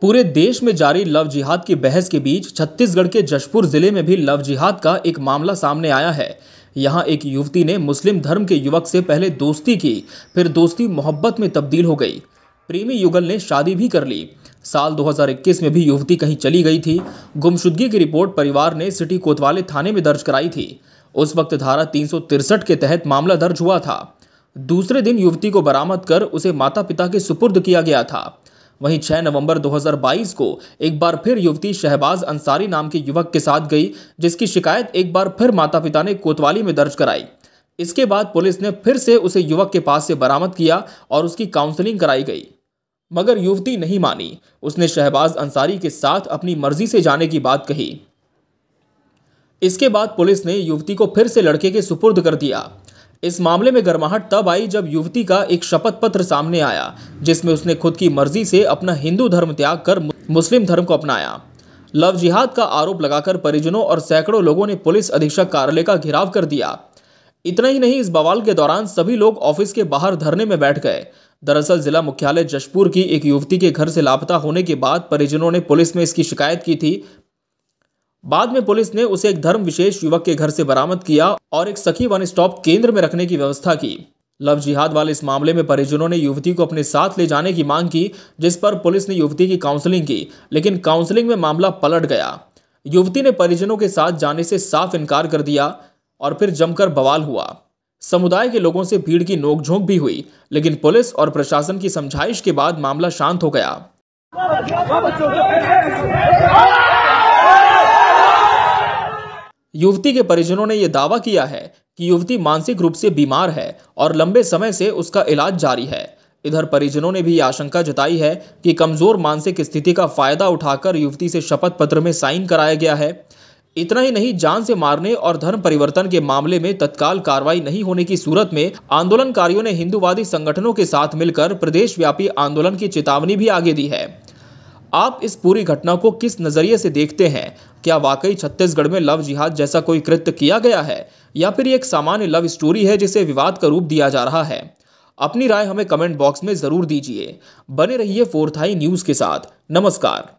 पूरे देश में जारी लव जिहाद की बहस के बीच छत्तीसगढ़ के जशपुर जिले में भी लव जिहाद का एक मामला सामने आया है यहाँ एक युवती ने मुस्लिम धर्म के युवक से पहले दोस्ती की फिर दोस्ती मोहब्बत में तब्दील हो गई प्रेमी युगल ने शादी भी कर ली साल 2021 में भी युवती कहीं चली गई थी गुमशुदगी की रिपोर्ट परिवार ने सिटी कोतवाले थाने में दर्ज कराई थी उस वक्त धारा तीन के तहत मामला दर्ज हुआ था दूसरे दिन युवती को बरामद कर उसे माता पिता के सुपुर्द किया गया था वहीं 6 नवंबर 2022 को एक बार फिर युवती शहबाज अंसारी नाम के युवक के साथ गई जिसकी शिकायत एक बार फिर माता पिता ने कोतवाली में दर्ज कराई इसके बाद पुलिस ने फिर से उसे युवक के पास से बरामद किया और उसकी काउंसलिंग कराई गई मगर युवती नहीं मानी उसने शहबाज अंसारी के साथ अपनी मर्जी से जाने की बात कही इसके बाद पुलिस ने युवती को फिर से लड़के के सुपुर्द कर दिया इस मामले में गर्माहट तब आई जब युवती का एक शपथ पत्र सामने आया जिसमें उसने खुद की मर्जी से अपना हिंदू धर्म त्याग कर मुस्लिम धर्म को अपनाया लव जिहाद का आरोप लगाकर परिजनों और सैकड़ों लोगों ने पुलिस अधीक्षक कार्यालय का घेराव कर दिया इतना ही नहीं इस बवाल के दौरान सभी लोग ऑफिस के बाहर धरने में बैठ गए दरअसल जिला मुख्यालय जशपुर की एक युवती के घर से लापता होने के बाद परिजनों ने पुलिस में इसकी शिकायत की थी बाद में पुलिस ने उसे एक धर्म विशेष युवक के घर से बरामद किया और एक सखी वन स्टॉप केंद्र में रखने की व्यवस्था की लव जिहाद वाले इस मामले में परिजनों ने युवती को अपने साथ ले जाने की मांग की जिस पर पुलिस ने युवती की काउंसलिंग की लेकिन काउंसलिंग में मामला पलट गया युवती ने परिजनों के साथ जाने से साफ इनकार कर दिया और फिर जमकर बवाल हुआ समुदाय के लोगों से भीड़ की नोकझोंक भी हुई लेकिन पुलिस और प्रशासन की समझाइश के बाद मामला शांत हो गया युवती के परिजनों ने यह दावा किया है कि युवती मानसिक रूप से बीमार है और लंबे समय से उसका इलाज जारी है इधर परिजनों ने भी आशंका जताई है कि कमजोर मानसिक स्थिति का फायदा उठाकर युवती से शपथ पत्र में साइन कराया गया है इतना ही नहीं जान से मारने और धर्म परिवर्तन के मामले में तत्काल कार्रवाई नहीं होने की सूरत में आंदोलनकारियों ने हिंदुवादी संगठनों के साथ मिलकर प्रदेशव्यापी आंदोलन की चेतावनी भी आगे दी है आप इस पूरी घटना को किस नज़रिए से देखते हैं क्या वाकई छत्तीसगढ़ में लव जिहाद जैसा कोई कृत्य किया गया है या फिर एक सामान्य लव स्टोरी है जिसे विवाद का रूप दिया जा रहा है अपनी राय हमें कमेंट बॉक्स में ज़रूर दीजिए बने रहिए फोर्थ हाई न्यूज़ के साथ नमस्कार